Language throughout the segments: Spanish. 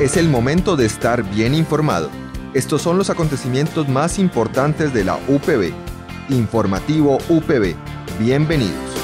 Es el momento de estar bien informado. Estos son los acontecimientos más importantes de la UPB. Informativo UPB. Bienvenidos.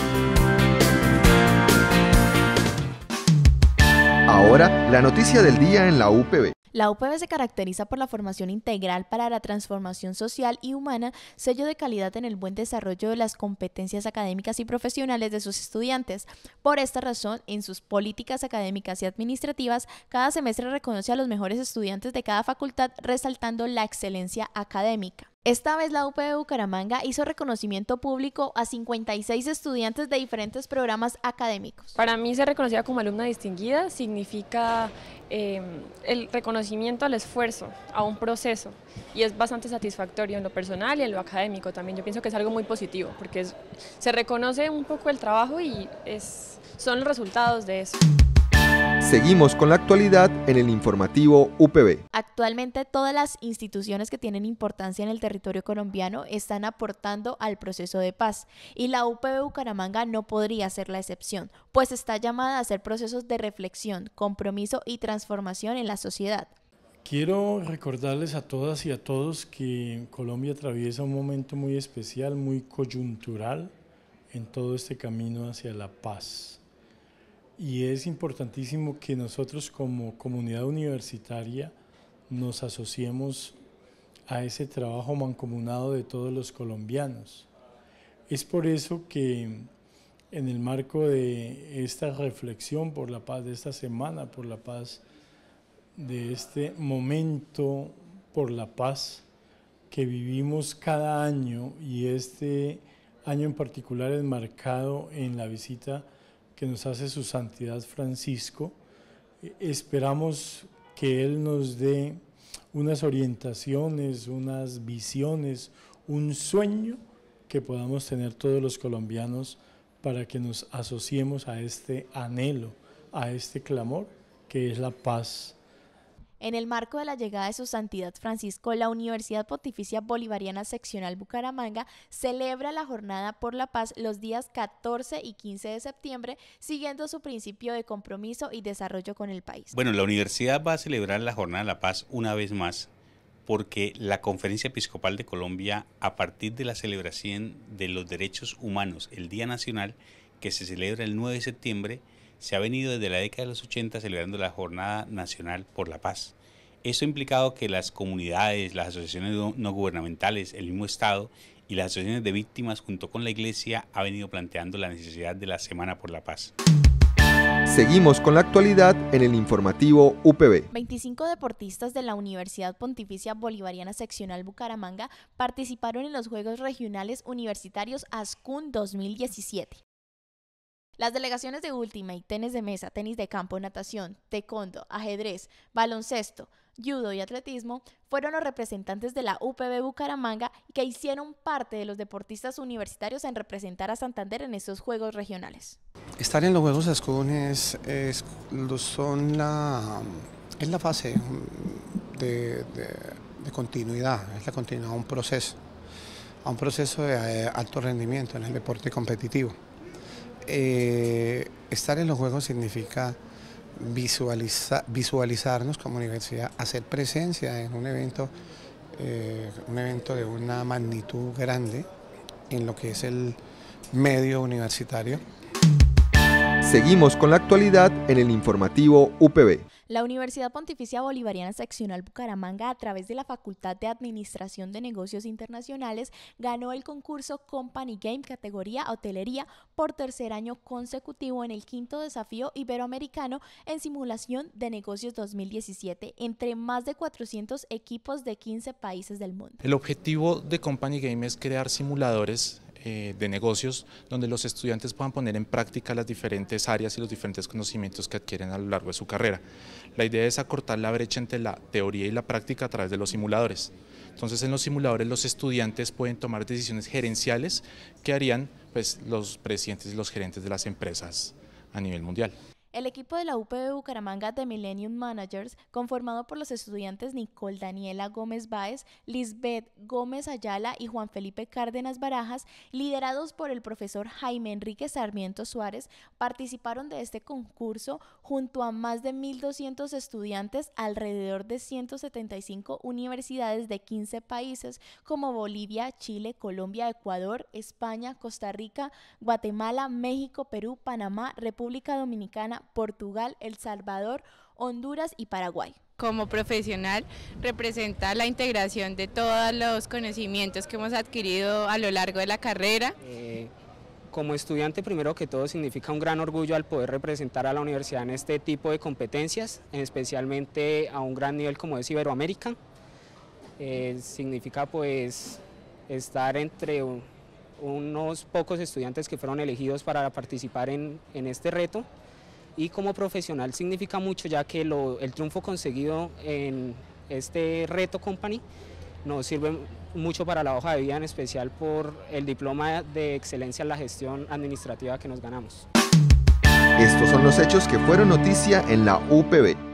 Ahora, la noticia del día en la UPB. La UPB se caracteriza por la formación integral para la transformación social y humana, sello de calidad en el buen desarrollo de las competencias académicas y profesionales de sus estudiantes. Por esta razón, en sus políticas académicas y administrativas, cada semestre reconoce a los mejores estudiantes de cada facultad, resaltando la excelencia académica. Esta vez la UP de Bucaramanga hizo reconocimiento público a 56 estudiantes de diferentes programas académicos. Para mí ser reconocida como alumna distinguida significa em, el reconocimiento al esfuerzo, a un proceso, y es bastante satisfactorio en lo personal y en lo académico también. Yo pienso que es algo muy positivo, porque se reconoce un poco el trabajo y son los resultados de eso. Seguimos con la actualidad en el informativo UPB. Actualmente todas las instituciones que tienen importancia en el territorio colombiano están aportando al proceso de paz y la UPB Bucaramanga no podría ser la excepción, pues está llamada a hacer procesos de reflexión, compromiso y transformación en la sociedad. Quiero recordarles a todas y a todos que Colombia atraviesa un momento muy especial, muy coyuntural en todo este camino hacia la paz y es importantísimo que nosotros como comunidad universitaria nos asociemos a ese trabajo mancomunado de todos los colombianos. Es por eso que en el marco de esta reflexión por la paz, de esta semana por la paz, de este momento por la paz que vivimos cada año y este año en particular es marcado en la visita que nos hace su santidad Francisco. Eh, esperamos que Él nos dé unas orientaciones, unas visiones, un sueño que podamos tener todos los colombianos para que nos asociemos a este anhelo, a este clamor que es la paz en el marco de la llegada de su Santidad Francisco, la Universidad Pontificia Bolivariana Seccional Bucaramanga celebra la Jornada por la Paz los días 14 y 15 de septiembre, siguiendo su principio de compromiso y desarrollo con el país. Bueno, la universidad va a celebrar la Jornada de la Paz una vez más porque la Conferencia Episcopal de Colombia, a partir de la celebración de los derechos humanos, el Día Nacional, que se celebra el 9 de septiembre, se ha venido desde la década de los 80 celebrando la Jornada Nacional por la Paz. eso ha implicado que las comunidades, las asociaciones no, gubernamentales, el mismo Estado y las asociaciones de víctimas junto con la Iglesia ha venido planteando la necesidad de la Semana por la Paz. Seguimos con la actualidad en el informativo UPB. 25 deportistas de la Universidad Pontificia Bolivariana Seccional Bucaramanga participaron en los Juegos Regionales Universitarios ASCUN 2017. Las delegaciones de última y tenis de mesa, tenis de campo, natación, taekwondo, ajedrez, baloncesto, judo y atletismo fueron los representantes de la UPB Bucaramanga que hicieron parte de los deportistas universitarios en representar a Santander en estos Juegos regionales. Estar en los Juegos Ascón es, son la, es la fase de, de continuidad, es la continuidad a un proceso, a un proceso de eh, alto rendimiento en el deporte competitivo. Eh, estar en los Juegos significa visualizarnos como universidad, hacer presencia en un evento, eh, un evento de una magnitud grande en lo que es el medio universitario. Seguimos con la actualidad en el informativo UPB. La Universidad Pontificia Bolivariana Seccional Bucaramanga, a través de la Facultad de Administración de Negocios Internacionales, ganó el concurso Company Game categoría Hotelería por tercer año consecutivo en el quinto desafío iberoamericano en simulación de negocios 2017 entre más de 400 equipos de 15 países del mundo. El objetivo de Company Game es crear simuladores eh, de negocios donde los estudiantes puedan poner en práctica las diferentes áreas y los diferentes conocimientos que adquieren a lo largo de su carrera. La idea es acortar la brecha entre la teoría y la práctica a través de los simuladores. Entonces en los simuladores los estudiantes pueden tomar decisiones gerenciales que harían pues, los presidentes y los gerentes de las empresas a nivel mundial. El equipo de la UPB Bucaramanga de Millennium Managers, conformado por los estudiantes Nicole Daniela Gómez Báez, Lisbeth Gómez Ayala y Juan Felipe Cárdenas Barajas, liderados por el profesor Jaime Enrique Sarmiento Suárez, participaron de este concurso junto a más de 1.200 estudiantes alrededor de 175 universidades de 15 países como Bolivia, Chile, Colombia, Ecuador, España, Costa Rica, Guatemala, México, Perú, Panamá, República Dominicana, Portugal, El Salvador, Honduras y Paraguay. Como profesional representa la integración de todos los conocimientos que hemos adquirido a lo largo de la carrera. Eh, como estudiante, primero que todo, significa un gran orgullo al poder representar a la universidad en este tipo de competencias, especialmente a un gran nivel como es Iberoamérica. Eh, significa pues estar entre unos pocos estudiantes que fueron elegidos para participar en este reto y como profesional significa mucho ya que el triunfo conseguido en este reto company nos sirve mucho para la hoja de vida, en especial por el diploma de excelencia en la gestión administrativa que nos ganamos. Estos son los hechos que fueron noticia en la UPB.